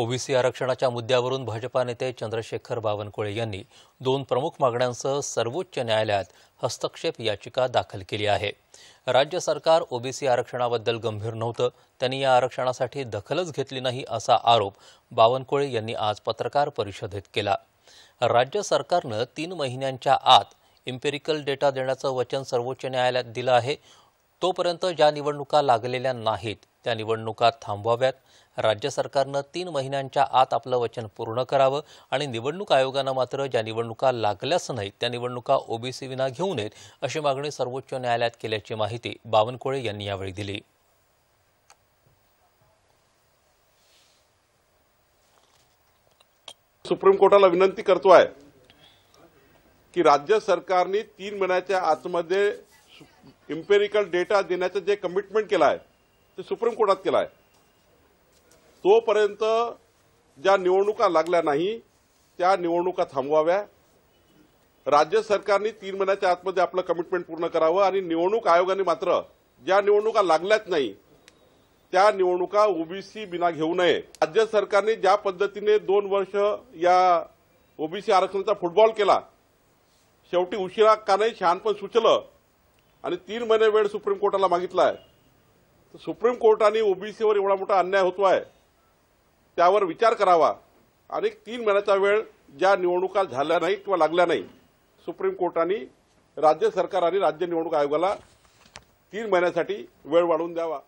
OBC आरक्षणाच्या मुद्द्यावरून भाजपा नेते चंद्रशेखर बावनकुळे यांनी दोन प्रमुख मागण्यांसह सर्वोच्च न्यायालयात हस्तक्षेप याचिका दाखल केली आहे राज्य सरकार ओबीसी आरक्षणाबद्दल गंभीर नव्हतं त्यांनी या आरक्षणासाठी दखलच घेतली नाही असा आरोप बावनकुळे यांनी आज पत्रकार परिषदेत केला राज्य सरकारनं तीन महिन्यांच्या आत इम्पेरिकल डेटा देण्याचं वचन सर्वोच्च न्यायालयात दिलं आहे तोपर्यंत ज्या निवडणुका लागलेल्या नाहीत त्या निवडणुका थांबवाव्यात राज्य सरकारनं तीन महिन्यांच्या आत आपलं वचन पूर्ण करावं आणि निवडणूक आयोगानं मात्र ज्या निवडणुका लागल्याच नाहीत त्या निवडणुका ओबीसी विना घेऊ नयेत अशी मागणी सर्वोच्च न्यायालयात केल्याची माहिती बावनकुळे यांनी यावेळी दिली सुप्रीम कोर्टाला विनंती करतो आहे की राज्य सरकारने तीन महिन्याच्या आतमध्ये इम्पेरिकल डेटा देण्याचं जे कमिटमेंट केलं आहे ते सुप्रीम कोर्टात केला आहे तोपर्यंत ज्या निवडणुका लागल्या नाही त्या निवडणुका थांबवाव्या राज्य सरकारने तीन महिन्याच्या आतमध्ये आपलं कमिटमेंट पूर्ण करावं आणि निवडणूक आयोगाने मात्र ज्या निवडणुका लागल्याच नाही त्या निवडणुका ओबीसी बिना घेऊ नये राज्य सरकारने ज्या पद्धतीने दोन वर्ष या ओबीसी आरक्षणाचा फुटबॉल केला शेवटी उशिरा का नाही शहाणपण सुचलं आणि तीन महिने वेळ सुप्रीम कोर्टाला मागितला आहे सुप्रीम कोर्टाने ओबीसीवर एवढा मोठा अन्याय होतो आहे त्यावर विचार करावा आणि तीन महिन्याचा वेळ ज्या निवडणुका झाल्या नाही किंवा लागल्या नाही सुप्रीम कोर्टाने राज्य सरकार आणि राज्य निवडणूक आयोगाला तीन महिन्यासाठी वेळ वाढवून द्यावा